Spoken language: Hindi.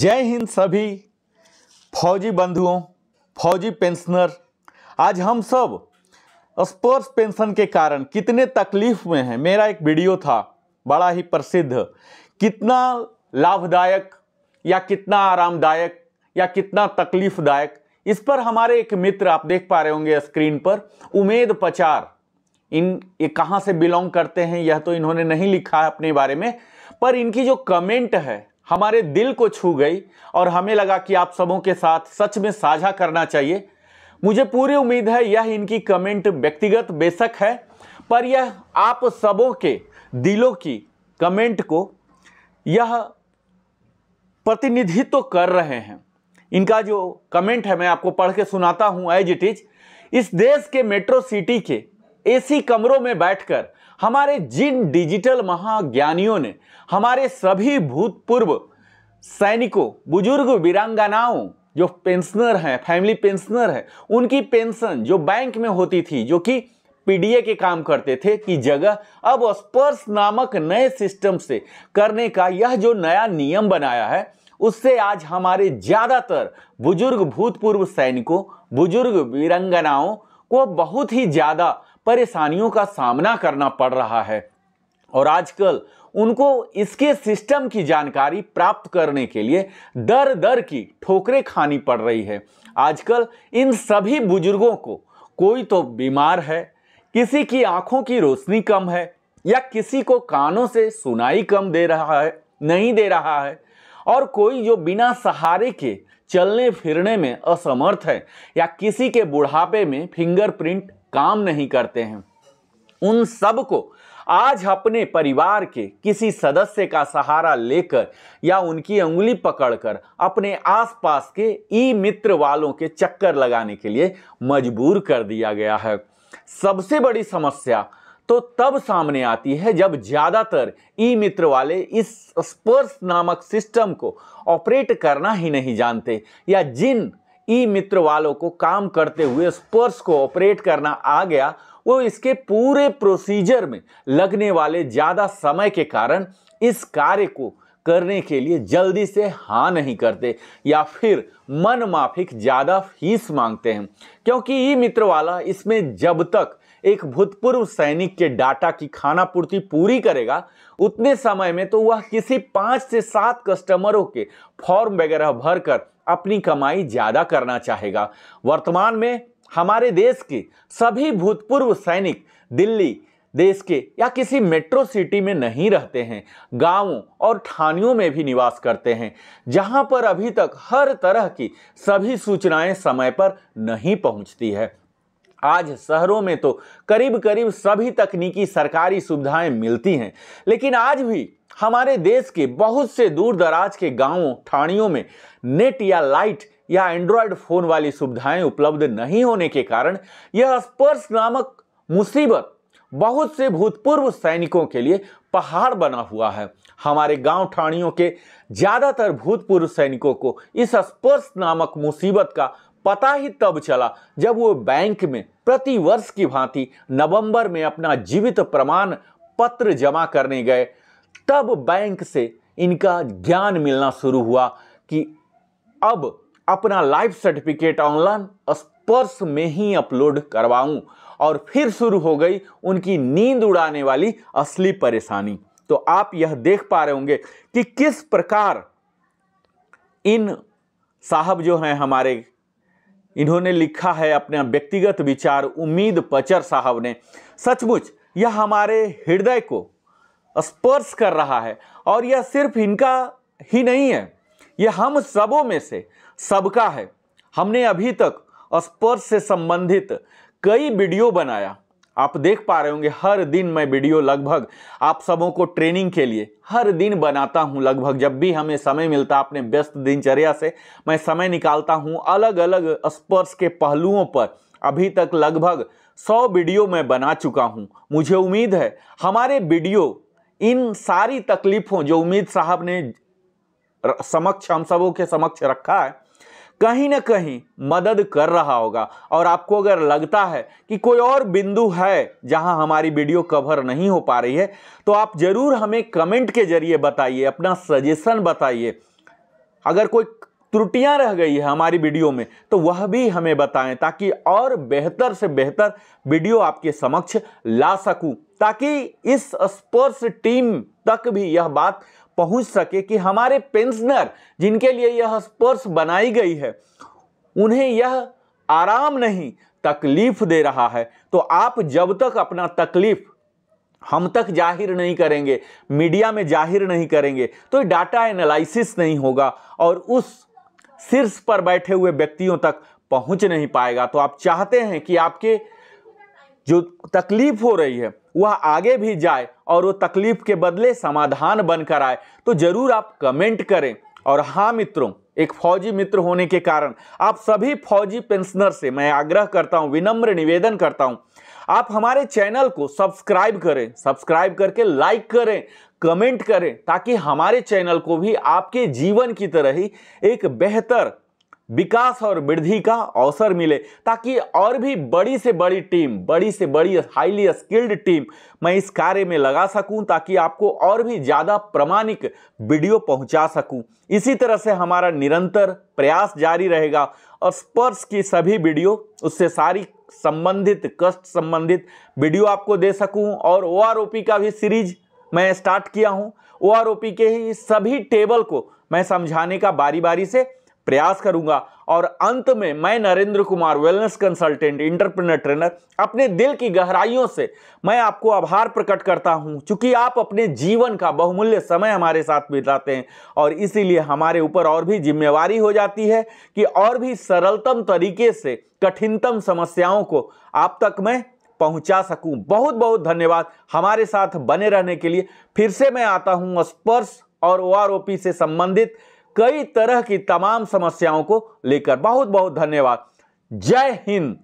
जय हिंद सभी फौजी बंधुओं फौजी पेंशनर आज हम सब स्पोर्ट्स पेंशन के कारण कितने तकलीफ में हैं मेरा एक वीडियो था बड़ा ही प्रसिद्ध कितना लाभदायक या कितना आरामदायक या कितना तकलीफदायक इस पर हमारे एक मित्र आप देख पा रहे होंगे स्क्रीन पर उमेद पचार इन ये कहाँ से बिलोंग करते हैं यह तो इन्होंने नहीं लिखा है अपने बारे में पर इनकी जो कमेंट है हमारे दिल को छू गई और हमें लगा कि आप सबों के साथ सच में साझा करना चाहिए मुझे पूरी उम्मीद है यह इनकी कमेंट व्यक्तिगत बेशक है पर यह आप सबों के दिलों की कमेंट को यह प्रतिनिधित्व तो कर रहे हैं इनका जो कमेंट है मैं आपको पढ़ के सुनाता हूं एज इट इज इस देश के मेट्रो सिटी के एसी कमरों में बैठकर हमारे जिन डिजिटल महाज्ञानियों ने हमारे सभी भूतपूर्व सैनिकों बुजुर्ग वीरांगनाओं जो पेंशनर हैं फैमिली पेंशनर है उनकी पेंशन जो बैंक में होती थी जो कि पीडीए के काम करते थे कि जगह अब स्पर्श नामक नए सिस्टम से करने का यह जो नया नियम बनाया है उससे आज हमारे ज़्यादातर बुजुर्ग भूतपूर्व सैनिकों बुजुर्ग वीरंगनाओं को बहुत ही ज़्यादा परेशानियों का सामना करना पड़ रहा है और आजकल उनको इसके सिस्टम की जानकारी प्राप्त करने के लिए दर दर की ठोकरें खानी पड़ रही है आजकल इन सभी बुजुर्गों को कोई तो बीमार है किसी की आंखों की रोशनी कम है या किसी को कानों से सुनाई कम दे रहा है नहीं दे रहा है और कोई जो बिना सहारे के चलने फिरने में असमर्थ है या किसी के बुढ़ापे में फिंगरप्रिंट काम नहीं करते हैं उन सब को आज अपने परिवार के किसी सदस्य का सहारा लेकर या उनकी उंगली पकड़कर अपने आसपास के ई मित्र वालों के चक्कर लगाने के लिए मजबूर कर दिया गया है सबसे बड़ी समस्या तो तब सामने आती है जब ज़्यादातर ई मित्र वाले इस स्पर्श नामक सिस्टम को ऑपरेट करना ही नहीं जानते या जिन ई मित्र वालों को काम करते हुए स्पर्श को ऑपरेट करना आ गया वो इसके पूरे प्रोसीजर में लगने वाले ज़्यादा समय के कारण इस कार्य को करने के लिए जल्दी से हाँ नहीं करते या फिर मन माफिक ज़्यादा फीस मांगते हैं क्योंकि ई मित्र वाला इसमें जब तक एक भूतपूर्व सैनिक के डाटा की खाना पूर्ति पूरी करेगा उतने समय में तो वह किसी पाँच से सात कस्टमरों के फॉर्म वगैरह भरकर अपनी कमाई ज़्यादा करना चाहेगा वर्तमान में हमारे देश के सभी भूतपूर्व सैनिक दिल्ली देश के या किसी मेट्रो सिटी में नहीं रहते हैं गांवों और ठानियों में भी निवास करते हैं जहां पर अभी तक हर तरह की सभी सूचनाएं समय पर नहीं पहुंचती है आज शहरों में तो करीब करीब सभी तकनीकी सरकारी सुविधाएं मिलती हैं लेकिन आज भी हमारे देश के बहुत से दूर दराज के गांवों ठाणियों में नेट या लाइट या एंड्रॉयड फोन वाली सुविधाएं उपलब्ध नहीं होने के कारण यह स्पर्श नामक मुसीबत बहुत से भूतपूर्व सैनिकों के लिए पहाड़ बना हुआ है हमारे गांव ठाणियों के ज़्यादातर भूतपूर्व सैनिकों को इस स्पर्श नामक मुसीबत का पता ही तब चला जब वो बैंक में प्रतिवर्ष की भांति नवंबर में अपना जीवित प्रमाण पत्र जमा करने गए तब बैंक से इनका ज्ञान मिलना शुरू हुआ कि अब अपना लाइफ सर्टिफिकेट ऑनलाइन स्पर्श में ही अपलोड करवाऊं और फिर शुरू हो गई उनकी नींद उड़ाने वाली असली परेशानी तो आप यह देख पा रहे होंगे कि किस प्रकार इन साहब जो हैं हमारे इन्होंने लिखा है अपना व्यक्तिगत विचार उम्मीद पचर साहब ने सचमुच यह हमारे हृदय को स्पर्श कर रहा है और यह सिर्फ इनका ही नहीं है यह हम सबों में से सबका है हमने अभी तक स्पर्श से संबंधित कई वीडियो बनाया आप देख पा रहे होंगे हर दिन मैं वीडियो लगभग आप सबों को ट्रेनिंग के लिए हर दिन बनाता हूं लगभग जब भी हमें समय मिलता अपने व्यस्त दिनचर्या से मैं समय निकालता हूं अलग अलग स्पर्श के पहलुओं पर अभी तक लगभग सौ वीडियो मैं बना चुका हूं मुझे उम्मीद है हमारे वीडियो इन सारी तकलीफ़ों जो उम्मीद साहब ने समक्ष हम सबों के समक्ष रखा है कहीं ना कहीं मदद कर रहा होगा और आपको अगर लगता है कि कोई और बिंदु है जहां हमारी वीडियो कवर नहीं हो पा रही है तो आप ज़रूर हमें कमेंट के जरिए बताइए अपना सजेशन बताइए अगर कोई त्रुटियां रह गई है हमारी वीडियो में तो वह भी हमें बताएं ताकि और बेहतर से बेहतर वीडियो आपके समक्ष ला सकूं ताकि इस स्पोर्ट्स टीम तक भी यह बात पहुंच सके कि हमारे पेंशनर जिनके लिए यह स्पर्श बनाई गई है उन्हें यह आराम नहीं तकलीफ दे रहा है तो आप जब तक अपना तकलीफ हम तक जाहिर नहीं करेंगे मीडिया में जाहिर नहीं करेंगे तो डाटा एनालिसिस नहीं होगा और उस शीर्ष पर बैठे हुए व्यक्तियों तक पहुंच नहीं पाएगा तो आप चाहते हैं कि आपके जो तकलीफ हो रही है वह आगे भी जाए और वो तकलीफ के बदले समाधान बनकर आए तो ज़रूर आप कमेंट करें और हाँ मित्रों एक फौजी मित्र होने के कारण आप सभी फौजी पेंशनर से मैं आग्रह करता हूँ विनम्र निवेदन करता हूँ आप हमारे चैनल को सब्सक्राइब करें सब्सक्राइब करके लाइक करें कमेंट करें ताकि हमारे चैनल को भी आपके जीवन की तरह ही एक बेहतर विकास और वृद्धि का अवसर मिले ताकि और भी बड़ी से बड़ी टीम बड़ी से बड़ी हाईली स्किल्ड टीम मैं इस कार्य में लगा सकूं ताकि आपको और भी ज़्यादा प्रमाणिक वीडियो पहुंचा सकूं इसी तरह से हमारा निरंतर प्रयास जारी रहेगा और स्पर्श की सभी वीडियो उससे सारी संबंधित कष्ट संबंधित वीडियो आपको दे सकूँ और ओ का भी सीरीज मैं स्टार्ट किया हूँ ओ के ही सभी टेबल को मैं समझाने का बारी बारी से प्रयास करूंगा और अंत में मैं Narendra Kumar wellness consultant entrepreneur trainer अपने दिल की गहराइयों से मैं आपको आभार प्रकट करता हूं क्योंकि आप अपने जीवन का बहुमूल्य समय हमारे साथ बिताते हैं और इसीलिए हमारे ऊपर और भी जिम्मेवारी हो जाती है कि और भी सरलतम तरीके से कठिनतम समस्याओं को आप तक मैं पहुंचा सकूं बहुत बहुत धन्यवाद हमारे साथ बने रहने के लिए फिर से मैं आता हूं स्पर्श और ओ से संबंधित कई तरह की तमाम समस्याओं को लेकर बहुत बहुत धन्यवाद जय हिंद